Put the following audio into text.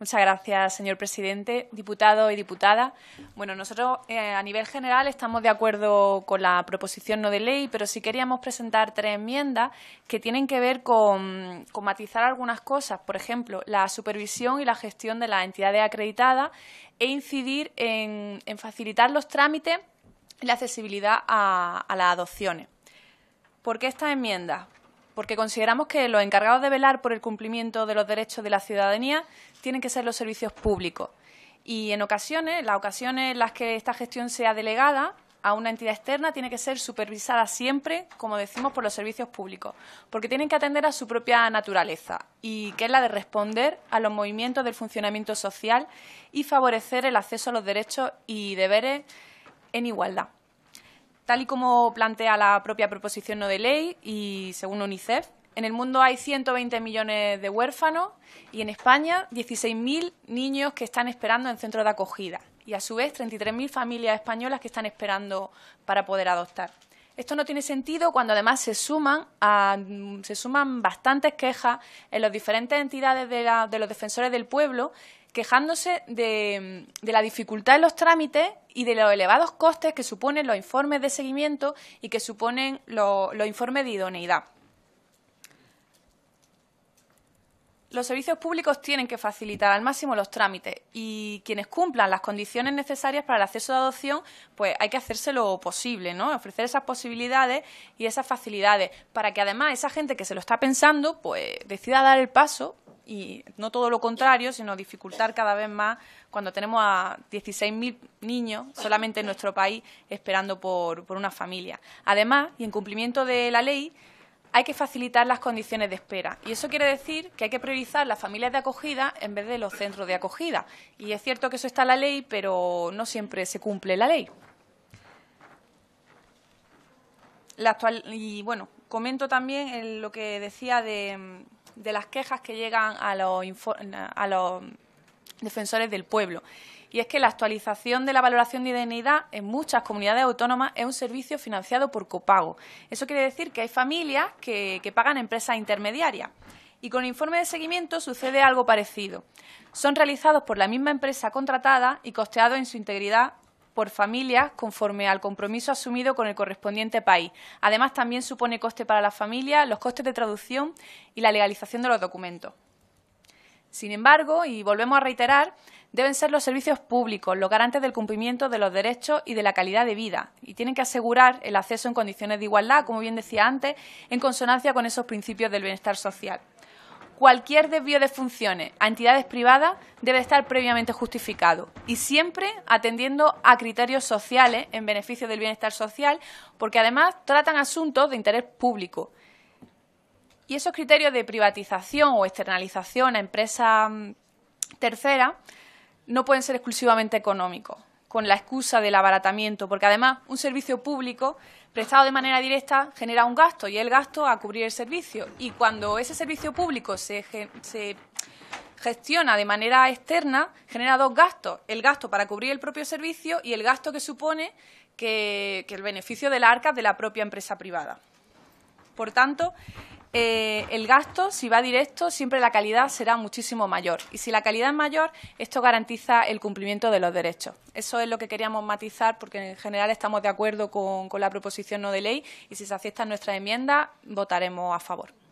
Muchas gracias, señor presidente, diputado y diputada. Bueno, nosotros eh, a nivel general estamos de acuerdo con la proposición no de ley, pero sí queríamos presentar tres enmiendas que tienen que ver con, matizar algunas cosas, por ejemplo, la supervisión y la gestión de las entidades acreditadas e incidir en, facilitar los trámites y la accesibilidad a, a las adopciones. ¿Por qué estas enmiendas? porque consideramos que los encargados de velar por el cumplimiento de los derechos de la ciudadanía tienen que ser los servicios públicos. Y en ocasiones, las ocasiones en las que esta gestión sea delegada a una entidad externa, tiene que ser supervisada siempre, como decimos, por los servicios públicos, porque tienen que atender a su propia naturaleza y que es la de responder a los movimientos del funcionamiento social y favorecer el acceso a los derechos y deberes en igualdad. Tal y como plantea la propia proposición no de ley y según UNICEF, en el mundo hay 120 millones de huérfanos y en España 16.000 niños que están esperando en centros de acogida y a su vez 33.000 familias españolas que están esperando para poder adoptar. Esto no tiene sentido cuando además se suman, se suman bastantes quejas en las diferentes entidades de, los defensores del pueblo quejándose de, la dificultad en los trámites y de los elevados costes que suponen los informes de seguimiento y que suponen los informes de idoneidad. los servicios públicos tienen que facilitar al máximo los trámites y quienes cumplan las condiciones necesarias para el acceso a adopción, pues hay que hacerse lo posible, ¿no? Ofrecer esas posibilidades y esas facilidades para que además esa gente que se lo está pensando, pues decida dar el paso y no todo lo contrario, sino dificultar cada vez más cuando tenemos a 16.000 niños solamente en nuestro país esperando por, por una familia. Además, y en cumplimiento de la ley, hay que facilitar las condiciones de espera. Y eso quiere decir que hay que priorizar las familias de acogida en vez de los centros de acogida. Y es cierto que eso está en la ley, pero no siempre se cumple la ley. La y bueno, comento también lo que decía de, las quejas que llegan a los defensores del pueblo. Y es que la actualización de la valoración de identidad en muchas comunidades autónomas es un servicio financiado por copago. Eso quiere decir que hay familias que, pagan empresas intermediarias. Y con el informe de seguimiento sucede algo parecido. Son realizados por la misma empresa contratada y costeados en su integridad por familias conforme al compromiso asumido con el correspondiente país. Además, también supone coste para las familias, los costes de traducción y la legalización de los documentos. Sin embargo, y volvemos a reiterar, deben ser los servicios públicos los garantes del cumplimiento de los derechos y de la calidad de vida y tienen que asegurar el acceso en condiciones de igualdad, como bien decía antes, en consonancia con esos principios del bienestar social. Cualquier desvío de funciones a entidades privadas debe estar previamente justificado y siempre atendiendo a criterios sociales en beneficio del bienestar social, porque además tratan asuntos de interés público y esos criterios de privatización o externalización a empresa mm, terceras no pueden ser exclusivamente económicos, con la excusa del abaratamiento, porque además un servicio público prestado de manera directa genera un gasto y el gasto a cubrir el servicio. Y cuando ese servicio público se, gestiona de manera externa, genera dos gastos, el gasto para cubrir el propio servicio y el gasto que supone que, el beneficio de la arca de la propia empresa privada. Por tanto, eh, el gasto, si va directo, siempre la calidad será muchísimo mayor. Y si la calidad es mayor, esto garantiza el cumplimiento de los derechos. Eso es lo que queríamos matizar, porque en general estamos de acuerdo con, la proposición no de ley y si se acepta nuestra enmienda, votaremos a favor.